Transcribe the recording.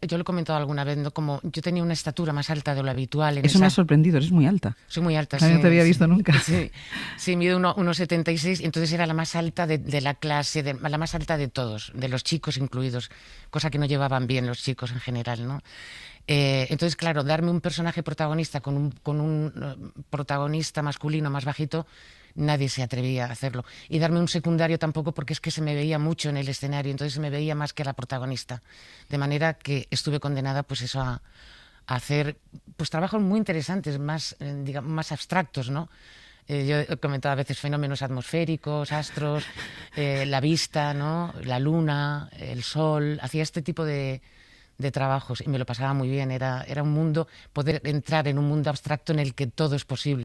Yo lo he comentado alguna vez, Como yo tenía una estatura más alta de lo habitual. Eso me ha sorprendido, eres muy alta. Soy muy alta, sí. No te había visto sí, nunca. Sí, sí mido 76, entonces era la más alta de, la clase, de, la más alta de todos, de los chicos incluidos, cosa que no llevaban bien los chicos en general, ¿no? Eh, entonces, claro, darme un personaje protagonista con un eh, protagonista masculino más bajito nadie se atrevía a hacerlo. Y darme un secundario tampoco porque es que se me veía mucho en el escenario, entonces se me veía más que la protagonista. De manera que estuve condenada pues eso a, hacer pues trabajos muy interesantes, más, eh, digamos, más abstractos, ¿no? Eh, yo he comentado a veces fenómenos atmosféricos, astros, eh, la vista, ¿no? la luna, el sol. Hacía este tipo de, de, trabajos y me lo pasaba muy bien. Era, era un mundo, poder entrar en un mundo abstracto en el que todo es posible.